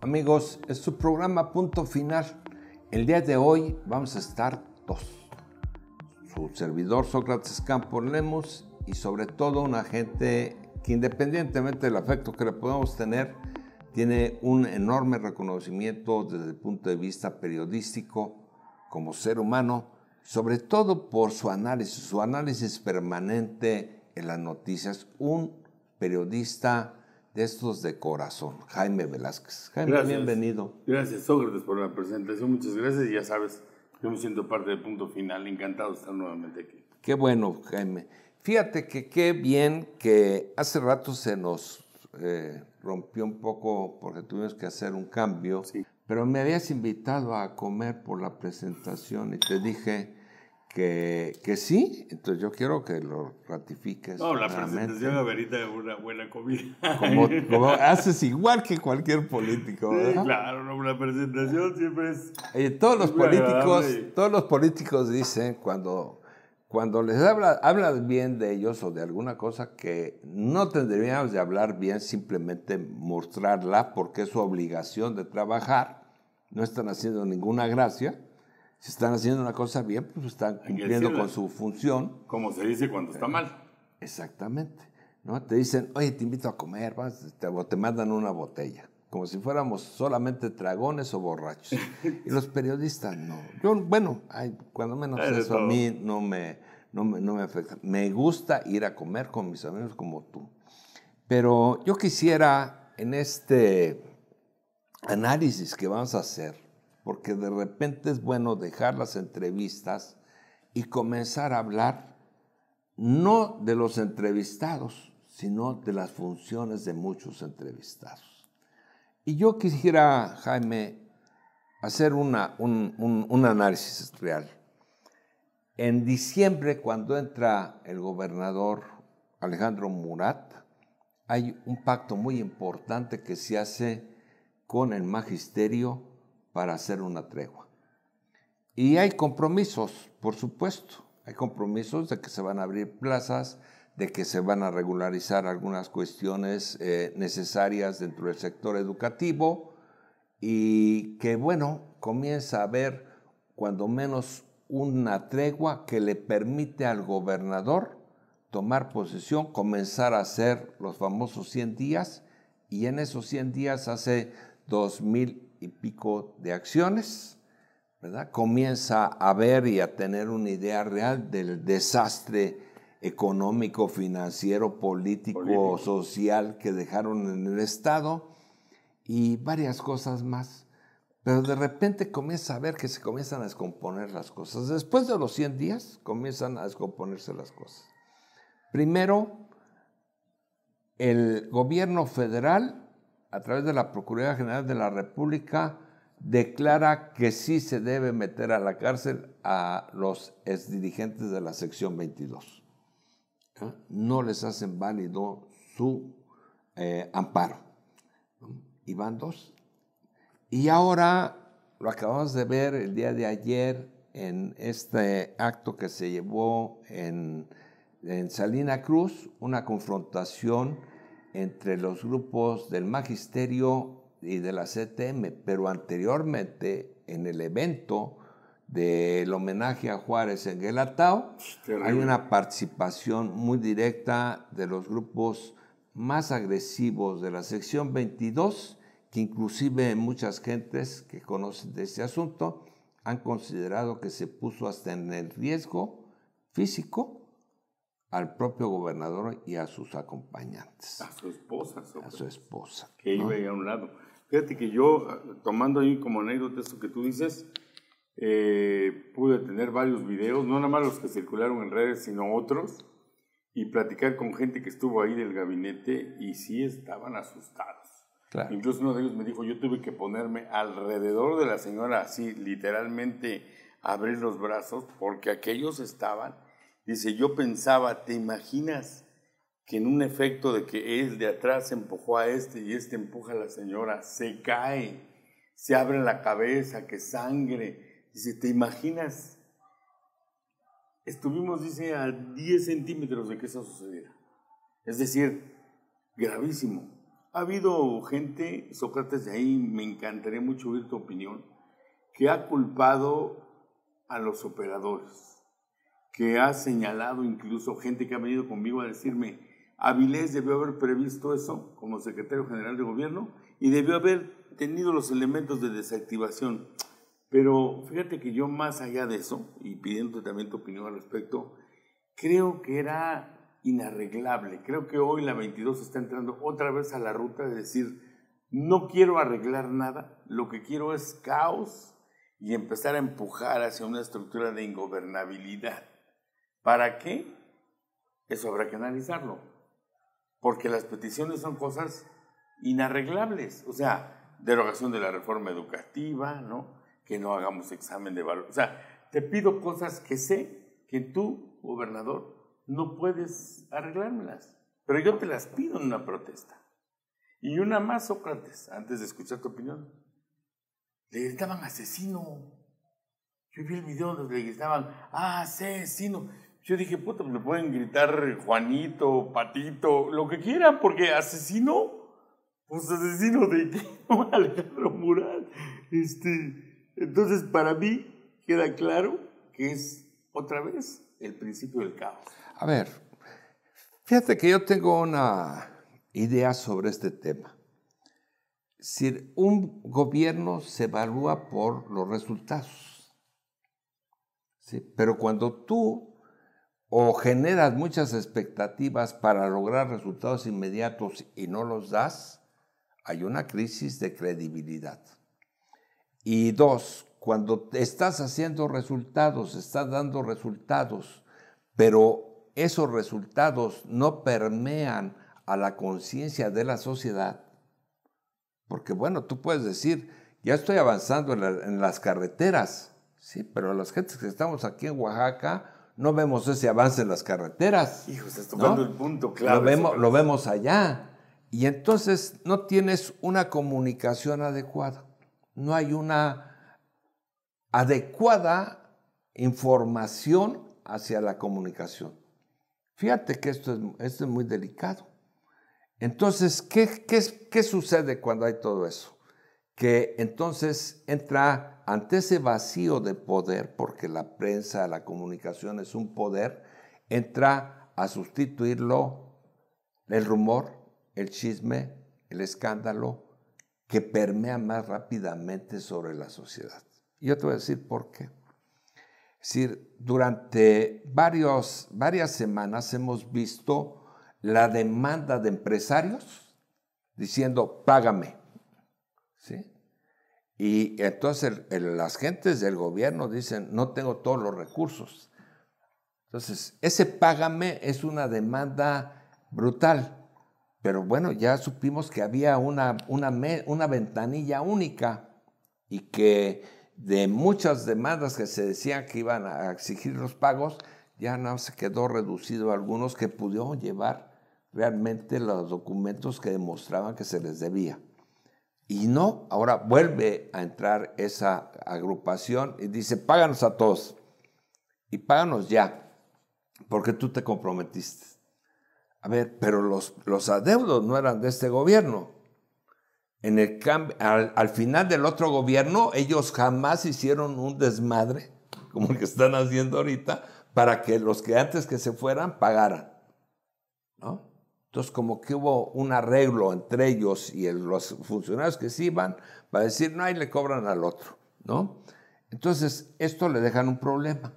Amigos, es su programa Punto Final. El día de hoy vamos a estar dos. Su servidor Sócrates Campos Lemos y sobre todo una gente que independientemente del afecto que le podemos tener, tiene un enorme reconocimiento desde el punto de vista periodístico como ser humano, sobre todo por su análisis, su análisis permanente en las noticias. Un periodista de estos de corazón, Jaime Velázquez. Jaime, bienvenido. Gracias, Sócrates, por la presentación. Muchas gracias. Ya sabes, yo me siento parte del punto final. Encantado de estar nuevamente aquí. Qué bueno, Jaime. Fíjate que qué bien que hace rato se nos eh, rompió un poco porque tuvimos que hacer un cambio. Pero me habías invitado a comer por la presentación y te dije que, sí, entonces yo quiero que lo ratifiques. No, la presentación verita es una buena comida. Como, haces igual que cualquier político. Sí, claro, una presentación siempre es... todos los políticos, todos los políticos dicen cuando cuando les habla, hablas bien de ellos o de alguna cosa que no tendríamos de hablar bien, simplemente mostrarla porque es su obligación de trabajar, no están haciendo ninguna gracia. Si están haciendo una cosa bien, pues están cumpliendo con su función. Como se dice cuando está mal. Exactamente. ¿no? Te dicen, oye, te invito a comer, vas, te mandan una botella como si fuéramos solamente dragones o borrachos. y los periodistas no. Yo, bueno, cuando menos eso a mí no me, me, no me afecta. Me gusta ir a comer con mis amigos como tú. Pero yo quisiera en este análisis que vamos a hacer, porque de repente es bueno dejar las entrevistas y comenzar a hablar no de los entrevistados, sino de las funciones de muchos entrevistados. Y yo quisiera, Jaime, hacer un, un análisis real. En diciembre, cuando entra el gobernador Alejandro Murat, hay un pacto muy importante que se hace con el magisterio para hacer una tregua. Y hay compromisos, por supuesto. Hay compromisos de que se van a abrir plazas, de que se van a regularizar algunas cuestiones eh, necesarias dentro del sector educativo y que, bueno, comienza a haber cuando menos una tregua que le permite al gobernador tomar posesión, comenzar a hacer los famosos 100 días y en esos 100 días hace dos mil y pico de acciones, ¿verdad? Comienza a ver y a tener una idea real del desastre económico, financiero, político, social que dejaron en el Estado y varias cosas más. Pero de repente comienza a ver que se comienzan a descomponer las cosas. Después de los 100 días comienzan a descomponerse las cosas. Primero, el gobierno federal, a través de la Procuraduría General de la República, declara que sí se debe meter a la cárcel a los exdirigentes de la sección 22. ¿no? les hacen válido su eh, amparo. Y van dos. Y ahora lo acabamos de ver el día de ayer en este acto que se llevó en, en Salina Cruz, una confrontación entre los grupos del magisterio y de la CTM, pero anteriormente en el evento del homenaje a Juárez en Guelatao, hay una participación muy directa de los grupos más agresivos de la sección 22, que inclusive muchas gentes que conocen de este asunto han considerado que se puso hasta en el riesgo físico al propio gobernador y a sus acompañantes. A su esposa. A su esposa. Que ¿no? iba a un lado. Fíjate que yo, tomando ahí como anécdota eso que tú dices, eh, pude tener varios videos, no nada más los que circularon en redes, sino otros, y platicar con gente que estuvo ahí del gabinete y sí estaban asustados. Incluso uno de ellos me dijo, yo tuve que ponerme alrededor de la señora, así literalmente abrir los brazos, porque aquellos estaban. Dice, yo pensaba, ¿te imaginas que en un efecto de que él de atrás empujó a este y este empuja a la señora, se cae, se abre la cabeza, que sangre, Dice, ¿te imaginas? Estuvimos, dice, a 10 centímetros de que eso sucediera. Es decir, gravísimo. Ha habido gente, Sócrates, de ahí me encantaría mucho oír tu opinión, que ha culpado a los operadores, que ha señalado incluso gente que ha venido conmigo a decirme, Avilés debió haber previsto eso como secretario general de gobierno y debió haber tenido los elementos de desactivación. Pero fíjate que yo más allá de eso, y pidiendo también tu opinión al respecto, creo que era inarreglable. Creo que hoy la 22 está entrando otra vez a la ruta de decir, no quiero arreglar nada, lo que quiero es caos y empezar a empujar hacia una estructura de ingobernabilidad. ¿Para qué? Eso habrá que analizarlo. Porque las peticiones son cosas inarreglables. O sea, derogación de la reforma educativa, ¿no? que no hagamos examen de valor. O sea, te pido cosas que sé que tú, gobernador, no puedes arreglármelas, pero yo te las pido en una protesta. Y una más, Sócrates, antes de escuchar tu opinión. Le gritaban asesino. Yo vi el video donde le gritaban ah, asesino. Yo dije, puta, me pues pueden gritar Juanito, Patito, lo que quieran, porque asesino, pues asesino de Alejandro Mural. Este, entonces, para mí queda claro que es otra vez el principio del caos. A ver, fíjate que yo tengo una idea sobre este tema. Si un gobierno se evalúa por los resultados. Pero cuando tú o generas muchas expectativas para lograr resultados inmediatos y no los das, hay una crisis de credibilidad. Y dos, cuando estás haciendo resultados, estás dando resultados, pero esos resultados no permean a la conciencia de la sociedad. Porque bueno, tú puedes decir, ya estoy avanzando en, las carreteras, sí, pero las gentes que estamos aquí en Oaxaca, no vemos ese avance en las carreteras. Hijo, estás el punto claro. vemos, lo vemos allá. Y entonces no tienes una comunicación adecuada no hay una adecuada información hacia la comunicación. Fíjate que esto es, esto es muy delicado. Entonces, ¿qué, qué sucede cuando hay todo eso? Que entonces entra ante ese vacío de poder, porque la prensa, la comunicación es un poder, entra a sustituirlo el rumor, el chisme, el escándalo, que permea más rápidamente sobre la sociedad. Yo te voy a decir por qué. Es decir, durante varios, varias semanas hemos visto la demanda de empresarios diciendo, págame. Y entonces las gentes del gobierno dicen, no tengo todos los recursos. Entonces, ese págame es una demanda brutal. Pero bueno, ya supimos que había una, una, una ventanilla única y que de muchas demandas que se decían que iban a exigir los pagos, ya no se quedó reducido algunos que pudieron llevar realmente los documentos que demostraban que se les debía. Y no, ahora vuelve a entrar esa agrupación y dice, páganos a todos y páganos ya, porque tú te comprometiste. A ver, pero los, los adeudos no eran de este gobierno. En el, al, final del otro gobierno, ellos jamás hicieron un desmadre, como el que están haciendo ahorita, para que los que antes que se fueran pagaran. ¿no? Entonces, como que hubo un arreglo entre ellos y los funcionarios que se iban para decir, no, ahí le cobran al otro, ¿no? Entonces, esto le dejan un problema.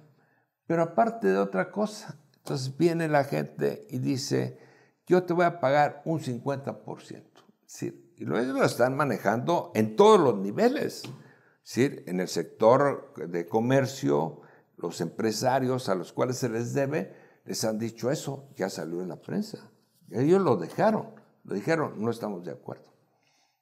Pero aparte de otra cosa, entonces viene la gente y dice, yo te voy a pagar un 50%. ¿sí? Y luego lo están manejando en todos los niveles. En el sector de comercio, los empresarios a los cuales se les debe, les han dicho eso, ya salió en la prensa. ellos lo dejaron, lo dijeron, no estamos de acuerdo.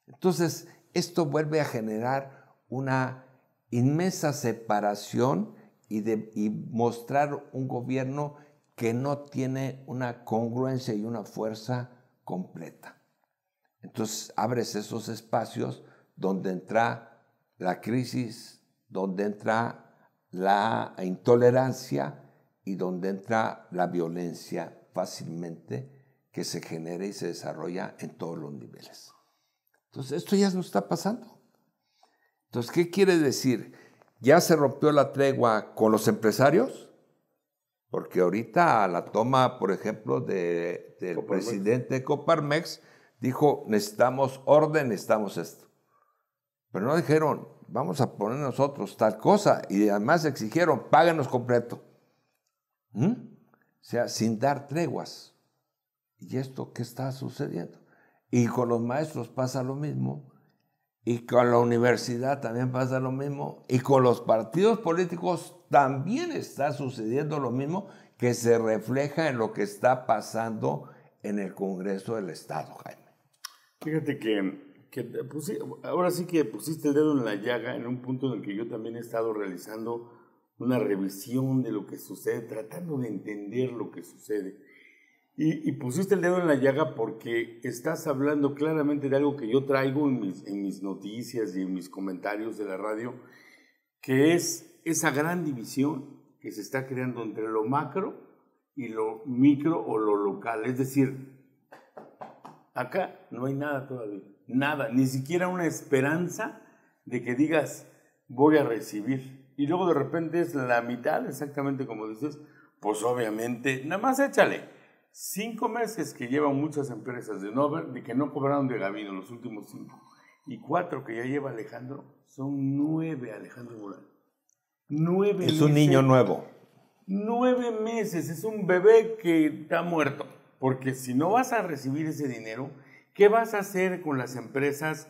Entonces, esto vuelve a generar una inmensa separación y, de, y mostrar un gobierno que no tiene una congruencia y una fuerza completa. Entonces abres esos espacios donde entra la crisis, donde entra la intolerancia y donde entra la violencia fácilmente que se genera y se desarrolla en todos los niveles. Entonces, esto ya no está pasando. Entonces, ¿qué quiere decir? ¿Ya se rompió la tregua con los empresarios? Porque ahorita la toma, por ejemplo, del presidente Coparmex, dijo, necesitamos orden, necesitamos esto. Pero no dijeron, vamos a poner nosotros tal cosa. Y además exigieron, páganos completo. ¿Mm? O sea, sin dar treguas. ¿Y esto qué está sucediendo? Y con los maestros pasa lo mismo. Y con la universidad también pasa lo mismo. Y con los partidos políticos también está sucediendo lo mismo que se refleja en lo que está pasando en el Congreso del Estado, Jaime. Fíjate que, que ahora sí que pusiste el dedo en la llaga en un punto en el que yo también he estado realizando una revisión de lo que sucede, tratando de entender lo que sucede. Y, y, pusiste el dedo en la llaga porque estás hablando claramente de algo que yo traigo en mis, en mis noticias y en mis comentarios de la radio, que es esa gran división que se está creando entre lo macro y lo micro o lo local. Es decir, acá no hay nada todavía, nada, ni siquiera una esperanza de que digas voy a recibir. Y luego de repente es la mitad, exactamente como dices, pues obviamente, nada más échale. Cinco meses que llevan muchas empresas de nobel de que no cobraron de en los últimos cinco, y cuatro que ya lleva Alejandro, son nueve Alejandro Morales es un niño nuevo. Nueve meses, es un bebé que está muerto. Porque si no vas a recibir ese dinero, ¿qué vas a hacer con las empresas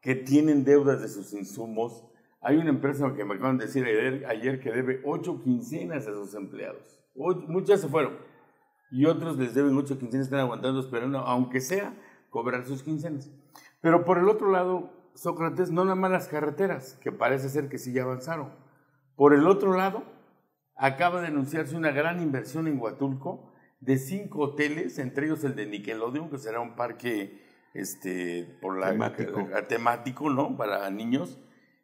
que tienen deudas de sus insumos? Hay una empresa que me acaban de decir ayer, que debe ocho quincenas a sus empleados. muchas se fueron. Y otros les deben ocho quincenas, están aguantando, esperando, aunque sea, cobrar sus quincenas. Pero por el otro lado, Sócrates, no nada más las carreteras, que parece ser que sí ya avanzaron por el otro lado, acaba de anunciarse una gran inversión en Huatulco de cinco hoteles, entre ellos el de Nickelodeon, que será un parque este, temático. ¿no? Para niños,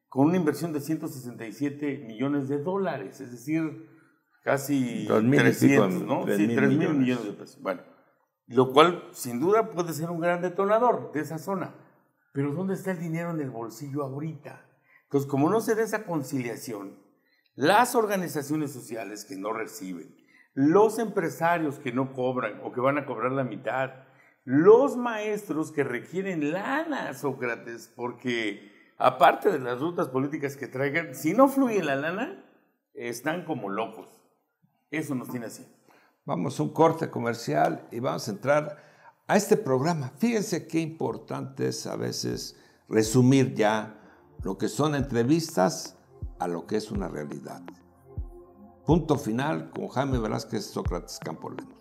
con una inversión de 167 millones de dólares, es decir, casi 300, mil millones. de pesos. Bueno, lo cual sin duda puede ser un gran detonador de esa zona. Pero ¿dónde está el dinero en el bolsillo ahorita? Entonces, como no se da esa conciliación, las organizaciones sociales que no reciben, los empresarios que no cobran o que van a cobrar la mitad, los maestros que requieren lana, Sócrates, porque aparte de las rutas políticas que traigan, si no fluye la lana, están como locos. Eso nos tiene así. Vamos a un corte comercial y vamos a entrar a este programa. Fíjense qué importante es a veces resumir ya lo que son entrevistas a lo que es una realidad. Punto final con Jaime Velázquez Sócrates Campolén.